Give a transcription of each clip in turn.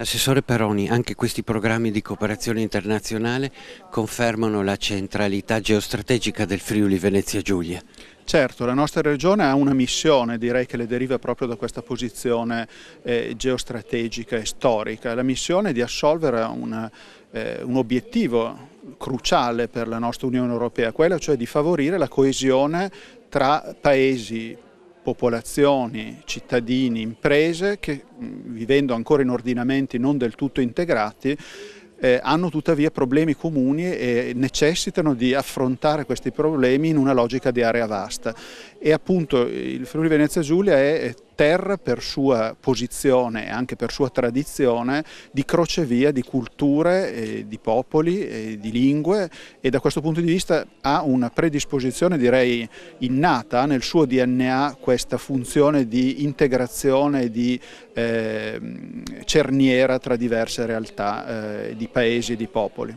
Assessore Peroni, anche questi programmi di cooperazione internazionale confermano la centralità geostrategica del Friuli Venezia Giulia. Certo, la nostra regione ha una missione, direi che le deriva proprio da questa posizione eh, geostrategica e storica. La missione è di assolvere una, eh, un obiettivo cruciale per la nostra Unione Europea, quella cioè di favorire la coesione tra paesi popolazioni, cittadini, imprese che vivendo ancora in ordinamenti non del tutto integrati eh, hanno tuttavia problemi comuni e necessitano di affrontare questi problemi in una logica di area vasta e appunto il Friuli Venezia Giulia è Voltaire per sua posizione e anche per sua tradizione di crocevia di culture, eh, di popoli, eh, di lingue e da questo punto di vista ha una predisposizione direi innata nel suo DNA questa funzione di integrazione, di eh, cerniera tra diverse realtà eh, di paesi e di popoli.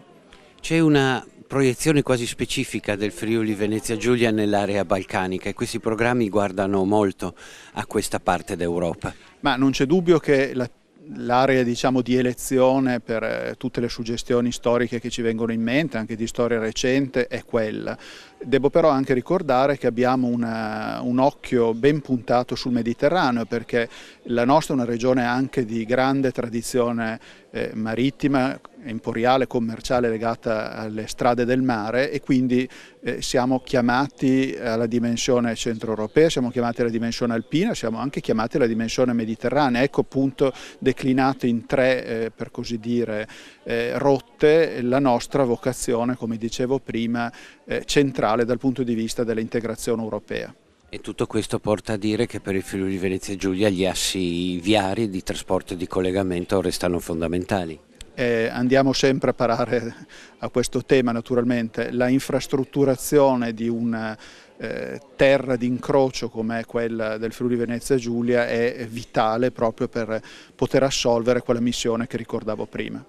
C'è una proiezione quasi specifica del Friuli Venezia Giulia nell'area balcanica e questi programmi guardano molto a questa parte d'Europa. Ma non c'è dubbio che la l'area diciamo, di elezione per eh, tutte le suggestioni storiche che ci vengono in mente, anche di storia recente, è quella. Devo però anche ricordare che abbiamo una, un occhio ben puntato sul Mediterraneo perché la nostra è una regione anche di grande tradizione eh, marittima emporiale, commerciale legata alle strade del mare e quindi eh, siamo chiamati alla dimensione centroeuropea, siamo chiamati alla dimensione alpina, siamo anche chiamati alla dimensione mediterranea, ecco appunto declinato in tre, eh, per così dire, eh, rotte la nostra vocazione, come dicevo prima, eh, centrale dal punto di vista dell'integrazione europea. E tutto questo porta a dire che per il Friuli Venezia Giulia gli assi viari di trasporto e di collegamento restano fondamentali. Eh, andiamo sempre a parare a questo tema naturalmente, la infrastrutturazione di una eh, terra d'incrocio come quella del Friuli Venezia Giulia è vitale proprio per poter assolvere quella missione che ricordavo prima.